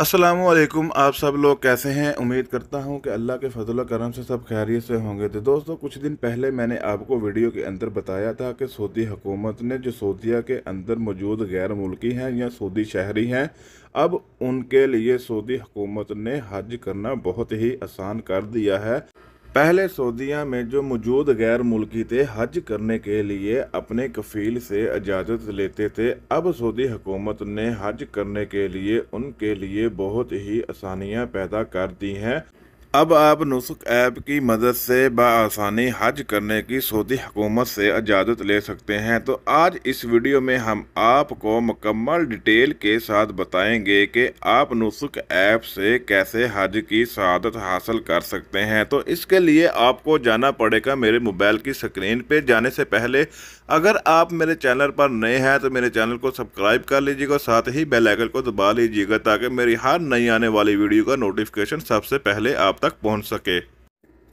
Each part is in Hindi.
असलम आप सब लोग कैसे हैं उम्मीद करता हूं कि अल्लाह के फजल करम से सब खैरियत से होंगे तो दोस्तों कुछ दिन पहले मैंने आपको वीडियो के अंदर बताया था कि सऊदी हुकूमत ने जो सऊदिया के अंदर मौजूद गैर मुल्की हैं या सऊदी शहरी हैं अब उनके लिए सऊदी हुकूमत ने हज करना बहुत ही आसान कर दिया है पहले सऊदीया में जो मौजूद गैर मुल्की थे हज करने के लिए अपने कफील से इजाज़त लेते थे अब सऊदी हुकूमत ने हज करने के लिए उनके लिए बहुत ही आसानियाँ पैदा कर दी हैं अब आप नुस्ख ऐप की मदद से बसानी हज करने की सऊदी हुकूमत से इजाज़त ले सकते हैं तो आज इस वीडियो में हम आपको मुकम्मल डिटेल के साथ बताएंगे कि आप नुस्ख ऐप से कैसे हज की शहादत हासिल कर सकते हैं तो इसके लिए आपको जाना पड़ेगा मेरे मोबाइल की स्क्रीन पे जाने से पहले अगर आप मेरे चैनल पर नए हैं तो मेरे चैनल को सब्सक्राइब कर लीजिएगा साथ ही बेलाइकन को दबा लीजिएगा ताकि मेरी हर नई आने वाली वीडियो का नोटिफिकेशन सबसे पहले आप तक तक पहुंच सके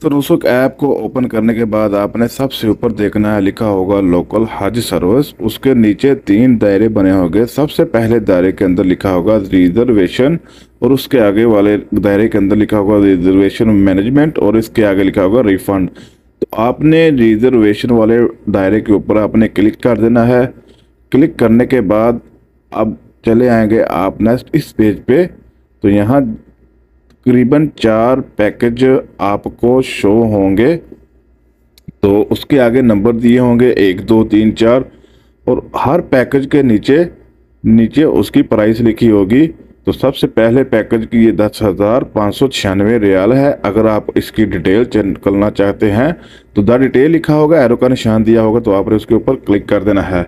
तो दोस्तों ऐप को ओपन करने के बाद आपने सबसे ऊपर देखना है लिखा होगा लोकल हज सर्विस उसके नीचे तीन दायरे बने होंगे सबसे पहले दायरे के अंदर लिखा होगा रिजर्वेशन और उसके आगे वाले दायरे के अंदर लिखा होगा रिजर्वेशन मैनेजमेंट और इसके आगे लिखा होगा रिफंड तो आपने रिजर्वेशन वाले दायरे के ऊपर आपने क्लिक कर देना है क्लिक करने के बाद अब चले आएंगे आप नेक्स्ट इस पेज पे तो यहाँ तकरीबन चार पैकेज आपको शो होंगे तो उसके आगे नंबर दिए होंगे एक दो तीन चार और हर पैकेज के नीचे नीचे उसकी प्राइस लिखी होगी तो सबसे पहले पैकेज की ये दस हज़ार पाँच सौ छियानवे रियाल है अगर आप इसकी डिटेल करना चाहते हैं तो द डिटेल लिखा होगा एरो का निशान दिया होगा तो आपने उसके ऊपर क्लिक कर देना है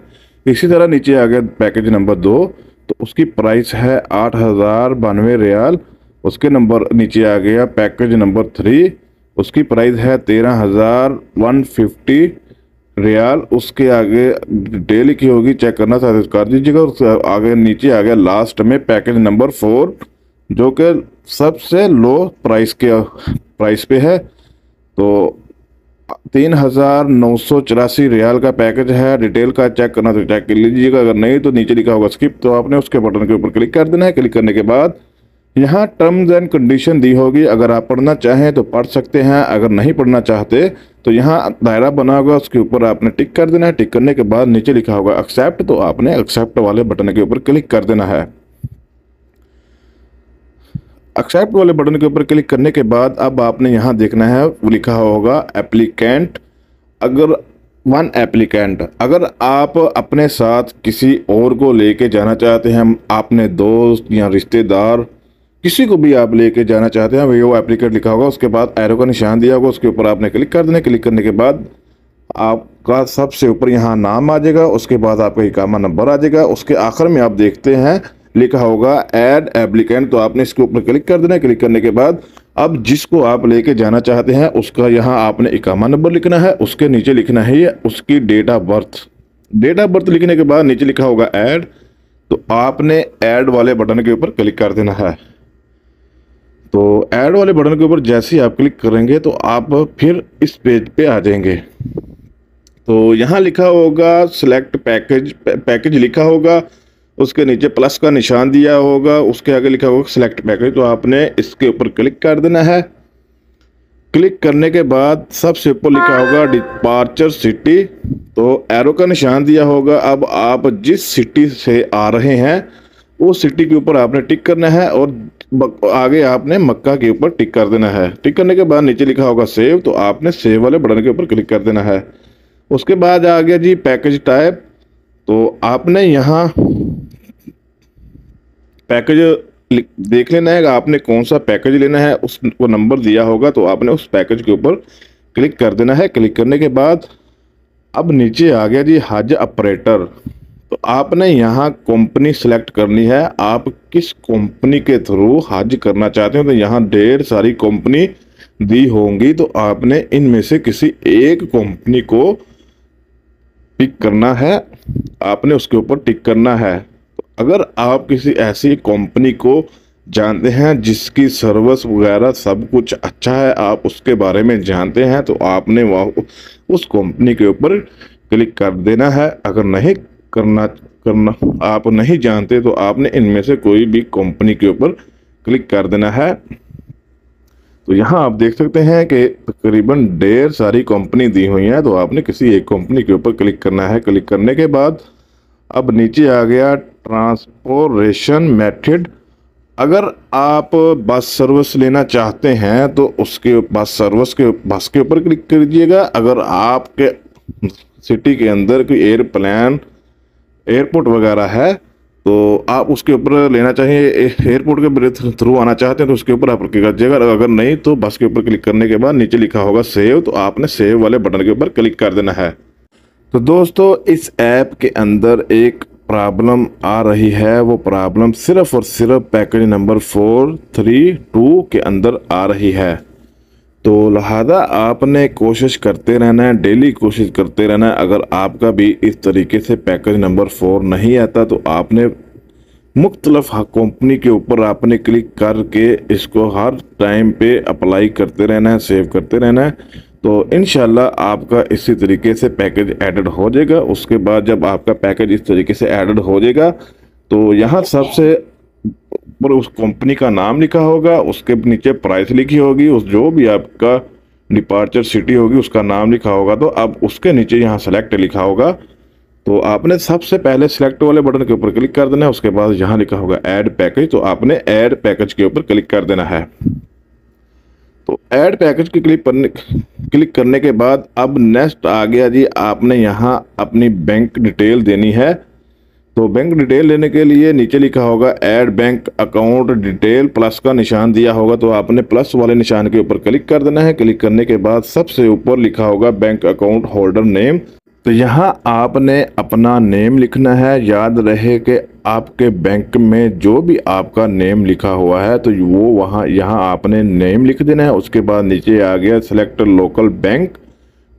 इसी तरह नीचे आ गया पैकेज नंबर दो तो उसकी प्राइस है आठ हज़ार बानवे रियाल उसके नंबर नीचे आ गया पैकेज नंबर थ्री उसकी प्राइस है तेरह हज़ार वन फिफ्टी रियाल उसके आगे डेली की होगी चेक करना चाहते कर दीजिएगा उसके आगे नीचे आ गया लास्ट में पैकेज नंबर फोर जो कि सबसे लो प्राइस के प्राइस पे है तो तीन हज़ार नौ सौ चौरासी रियाल का पैकेज है डिटेल का चेक करना तो चेक कर लीजिएगा अगर नहीं तो नीचे लिखा होगा स्किप तो आपने उसके बटन के ऊपर क्लिक कर देना है क्लिक करने के बाद यहाँ टर्म्स एंड कंडीशन दी होगी अगर आप पढ़ना चाहें तो पढ़ सकते हैं अगर नहीं पढ़ना चाहते तो यहाँ दायरा बना होगा उसके ऊपर आपने टिक कर देना है टिक करने के बाद नीचे लिखा होगा एक्सेप्ट तो आपने एक्सेप्ट वाले बटन के ऊपर क्लिक कर देना है एक्सेप्ट वाले बटन के ऊपर क्लिक करने के बाद अब आपने यहाँ देखना है लिखा होगा एप्लीकेंट अगर वन एप्लीकेंट अगर आप अपने साथ किसी और को लेके जाना चाहते हैं आपने दोस्त या रिश्तेदार किसी को भी आप लेके जाना चाहते हैं वीवो एप्लीकेट लिखा होगा उसके बाद एरो का निशान दिया होगा उसके ऊपर आपने क्लिक कर देना क्लिक करने के बाद आपका सबसे ऊपर यहाँ नाम आ जाएगा उसके बाद आपका इकामा नंबर आ जाएगा उसके आखिर में आप देखते हैं लिखा होगा एड एप्लीकेंट तो आपने इसके ऊपर क्लिक कर देना क्लिक करने के बाद अब जिसको आप लेके जाना चाहते हैं उसका यहाँ आपने इकामा नंबर लिखना है उसके नीचे लिखना है उसकी date of birth date of birth लिखने के बाद नीचे लिखा होगा एड तो आपने एड वाले बटन के ऊपर क्लिक कर देना है तो ऐड वाले बटन के ऊपर जैसे ही आप क्लिक करेंगे तो आप फिर इस पेज पे आ जाएंगे तो यहाँ लिखा होगा सिलेक्ट पैकेज पैकेज लिखा होगा उसके नीचे प्लस का निशान दिया होगा उसके आगे लिखा होगा सिलेक्ट पैकेज तो आपने इसके ऊपर क्लिक कर देना है क्लिक करने के बाद सबसे ऊपर लिखा होगा डिपार्चर सिटी तो एरो का निशान दिया होगा अब आप जिस सिटी से आ रहे हैं उस सिटी के ऊपर आपने टिक करना है और आगे आपने मक्का के ऊपर टिक कर देना है टिक करने के बाद नीचे लिखा होगा सेव तो आपने सेव वाले बटन के ऊपर क्लिक कर देना है उसके बाद आ गया जी पैकेज टाइप तो आपने यहाँ पैकेज देख लेना है आपने कौन सा पैकेज लेना है उसको नंबर दिया होगा तो आपने उस पैकेज के ऊपर क्लिक कर देना है क्लिक करने के बाद अब नीचे आ गया जी हज ऑपरेटर तो आपने यहाँ कंपनी सेलेक्ट करनी है आप किस कंपनी के थ्रू हाजिर करना चाहते हो तो यहाँ ढेर सारी कंपनी दी होंगी तो आपने इनमें से किसी एक कंपनी को पिक करना है आपने उसके ऊपर टिक करना है तो अगर आप किसी ऐसी कंपनी को जानते हैं जिसकी सर्विस वगैरह सब कुछ अच्छा है आप उसके बारे में जानते हैं तो आपने वह उस कंपनी के ऊपर क्लिक कर देना है अगर नहीं करना करना आप नहीं जानते तो आपने इनमें से कोई भी कंपनी के ऊपर क्लिक कर देना है तो यहाँ आप देख सकते हैं कि तकरीबन ढेर सारी कंपनी दी हुई हैं तो आपने किसी एक कंपनी के ऊपर क्लिक करना है क्लिक करने के बाद अब नीचे आ गया ट्रांसपोरेशन मेथड अगर आप बस सर्विस लेना चाहते हैं तो उसके बस सर्विस के बस के ऊपर क्लिक दीजिएगा अगर आपके सिटी के अंदर कोई एयरप्लान एयरपोर्ट वगैरह है तो आप उसके ऊपर लेना चाहिए एयरपोर्ट के थ्रू आना चाहते हैं तो उसके ऊपर आप क्लिक कर अगर नहीं तो बस के ऊपर क्लिक करने के बाद नीचे लिखा होगा सेव तो आपने सेव वाले बटन के ऊपर क्लिक कर देना है तो दोस्तों इस ऐप के अंदर एक प्रॉब्लम आ रही है वो प्रॉब्लम सिर्फ और सिर्फ package number four three two के अंदर आ रही है तो लिहाजा आपने कोशिश करते रहना है डेली कोशिश करते रहना है अगर आपका भी इस तरीके से पैकेज नंबर फोर नहीं आता तो आपने मुख्तलफ कंपनी के ऊपर आपने क्लिक करके इसको हर टाइम पे अप्लाई करते रहना है सेव करते रहना है तो इन आपका इसी तरीके से पैकेज एडेड हो जाएगा उसके बाद जब आपका पैकेज इस तरीके से एडेड हो जाएगा तो यहाँ सबसे पर उस कंपनी का नाम लिखा होगा उसके नीचे प्राइस लिखी होगी उस जो भी आपका डिपार्चर सिटी होगी उसका नाम लिखा होगा तो अब उसके नीचे यहाँ सेलेक्ट लिखा होगा तो आपने सबसे पहले सेलेक्ट वाले बटन के ऊपर क्लिक कर देना है उसके बाद यहाँ लिखा होगा ऐड पैकेज तो आपने ऐड पैकेज के ऊपर क्लिक कर देना है तो ऐड पैकेज के क्लिक करने क्लिक करने के बाद अब नेक्स्ट आ गया जी आपने यहाँ अपनी बैंक डिटेल देनी है तो बैंक डिटेल लेने के लिए नीचे लिखा होगा add bank account detail plus का निशान दिया होगा तो आपने प्लस वाले निशान के ऊपर क्लिक कर देना है क्लिक करने के बाद सबसे ऊपर लिखा होगा बैंक अकाउंट होल्डर नेम तो यहाँ आपने अपना नेम लिखना है याद रहे कि आपके बैंक में जो भी आपका नेम लिखा हुआ है तो वो वहाँ यहाँ आपने नेम लिख देना है उसके बाद नीचे आ गया सेलेक्ट लोकल बैंक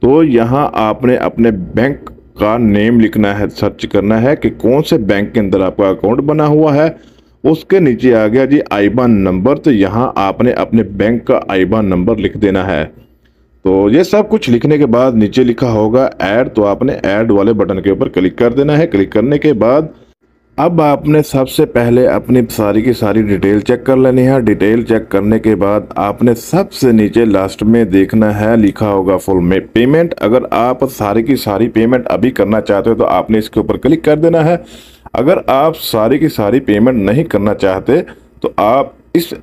तो यहाँ आपने अपने बैंक आपका नेम लिखना है सर्च करना है कि कौन से बैंक के अंदर आपका अकाउंट बना हुआ है उसके नीचे आ गया जी आईबान नंबर तो यहाँ आपने अपने बैंक का आईबान नंबर लिख देना है तो ये सब कुछ लिखने के बाद नीचे लिखा होगा ऐड तो आपने ऐड वाले बटन के ऊपर क्लिक कर देना है क्लिक करने के बाद अब आपने सबसे पहले अपनी सारी की सारी डिटेल चेक कर लेनी है डिटेल चेक करने के बाद आपने सबसे नीचे लास्ट में देखना है लिखा होगा फुल में पेमेंट अगर आप सारी की सारी पेमेंट अभी करना चाहते हो तो आपने इसके ऊपर क्लिक कर देना है अगर आप सारी की सारी पेमेंट नहीं करना चाहते तो आप इस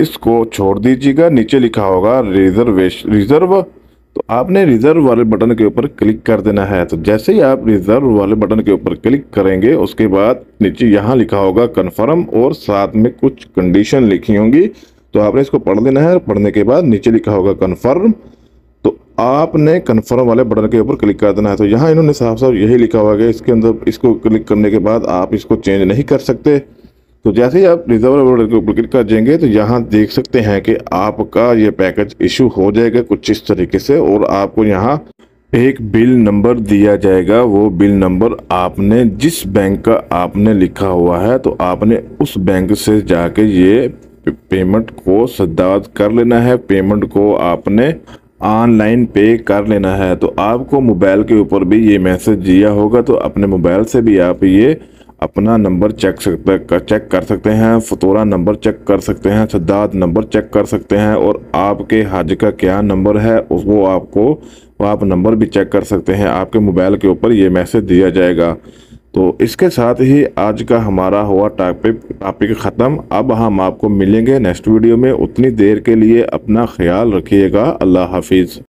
इसको छोड़ दीजिएगा नीचे लिखा होगा रिजर्वेश रिजर्व तो आपने रिजर्व वाले बटन के ऊपर क्लिक कर देना है तो जैसे ही आप रिजर्व वाले बटन के ऊपर क्लिक करेंगे उसके बाद नीचे यहाँ लिखा होगा कन्फर्म और साथ में कुछ कंडीशन लिखी होंगी तो आपने इसको पढ़ लेना है पढ़ने के बाद नीचे लिखा होगा कन्फर्म तो आपने कन्फर्म वाले बटन के ऊपर क्लिक कर देना है तो यहाँ इन्होंने साफ साफ यही लिखा हुआ है इसके अंदर इसको क्लिक करने के बाद आप इसको चेंज नहीं कर सकते तो जैसे ही आप रिजर्व ऑर्डर के ऊपर क्लिक कर जाएंगे तो यहाँ देख सकते हैं कि आपका ये पैकेज इशू हो जाएगा कुछ इस तरीके से और आपको यहाँ एक बिल नंबर दिया जाएगा वो बिल नंबर आपने जिस बैंक का आपने लिखा हुआ है तो आपने उस बैंक से जाके ये पेमेंट को सिद्धार्थ कर लेना है पेमेंट को आपने ऑनलाइन पे कर लेना है तो आपको मोबाइल के ऊपर भी ये मैसेज दिया होगा तो अपने मोबाइल से भी आप ये अपना नंबर चेक सकते चेक कर सकते हैं फतोरा नंबर चेक कर सकते हैं सद्दात नंबर चेक कर सकते हैं और आपके हज का क्या नंबर है उसको आपको आप नंबर भी चेक कर सकते हैं आपके मोबाइल के ऊपर ये मैसेज दिया जाएगा तो इसके साथ ही आज का हमारा हुआ टॉपिक टॉपिक ख़त्म अब हम आपको मिलेंगे नेक्स्ट वीडियो में उतनी देर के लिए अपना ख्याल रखिएगा अल्लाह हाफिज़